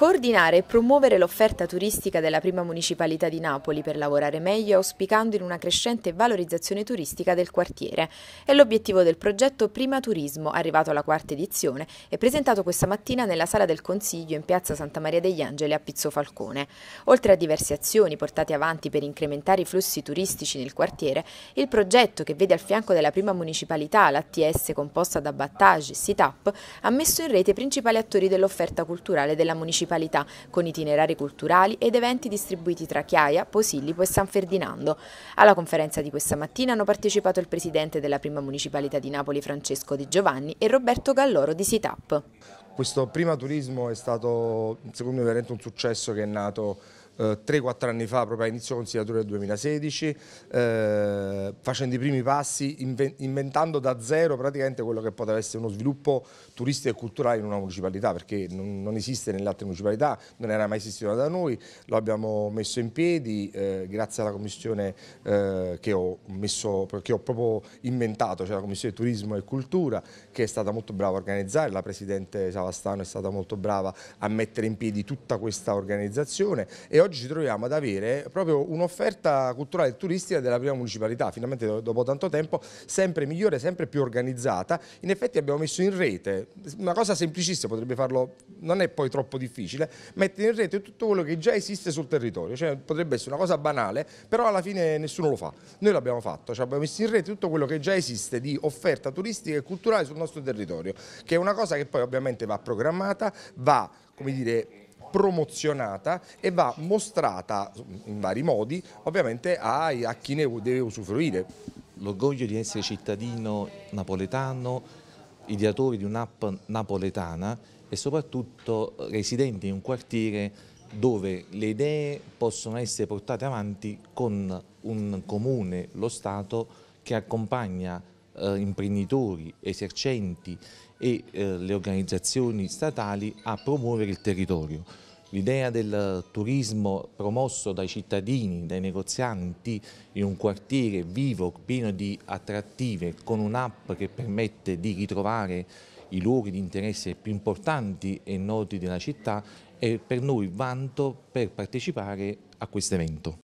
coordinare e promuovere l'offerta turistica della prima municipalità di Napoli per lavorare meglio auspicando in una crescente valorizzazione turistica del quartiere. È l'obiettivo del progetto Prima Turismo, arrivato alla quarta edizione e presentato questa mattina nella Sala del Consiglio in piazza Santa Maria degli Angeli a Pizzo Falcone. Oltre a diverse azioni portate avanti per incrementare i flussi turistici nel quartiere, il progetto che vede al fianco della prima municipalità l'ATS composta da Battage e SITAP ha messo in rete i principali attori dell'offerta culturale della municipalità municipalità, con itinerari culturali ed eventi distribuiti tra Chiaia, Posillipo e San Ferdinando. Alla conferenza di questa mattina hanno partecipato il presidente della prima municipalità di Napoli, Francesco Di Giovanni, e Roberto Galloro di SITAP. Questo prima turismo è stato secondo me veramente un successo che è nato 3-4 eh, anni fa, proprio a inizio consigliatore del 2016, eh, facendo i primi passi, inventando da zero praticamente quello che poteva essere uno sviluppo turistico e culturale in una municipalità, perché non, non esiste nelle altre municipalità, non era mai esistito da noi, lo abbiamo messo in piedi eh, grazie alla commissione eh, che, ho messo, che ho proprio inventato, cioè la commissione turismo e cultura, che è stata molto brava a organizzare, la presidente Savastano è stata molto brava a mettere in piedi tutta questa organizzazione e oggi oggi ci troviamo ad avere proprio un'offerta culturale e turistica della prima municipalità, finalmente dopo tanto tempo, sempre migliore, sempre più organizzata. In effetti abbiamo messo in rete, una cosa semplicissima potrebbe farlo, non è poi troppo difficile, mettere in rete tutto quello che già esiste sul territorio, cioè potrebbe essere una cosa banale, però alla fine nessuno lo fa. Noi l'abbiamo fatto, cioè abbiamo messo in rete tutto quello che già esiste di offerta turistica e culturale sul nostro territorio, che è una cosa che poi ovviamente va programmata, va come dire, promozionata e va mostrata in vari modi ovviamente a, a chi ne deve usufruire. L'orgoglio di essere cittadino napoletano, ideatore di un'app napoletana e soprattutto residente in un quartiere dove le idee possono essere portate avanti con un comune, lo Stato, che accompagna eh, imprenditori, esercenti e eh, le organizzazioni statali a promuovere il territorio. L'idea del turismo promosso dai cittadini, dai negozianti, in un quartiere vivo, pieno di attrattive, con un'app che permette di ritrovare i luoghi di interesse più importanti e noti della città, è per noi vanto per partecipare a questo evento.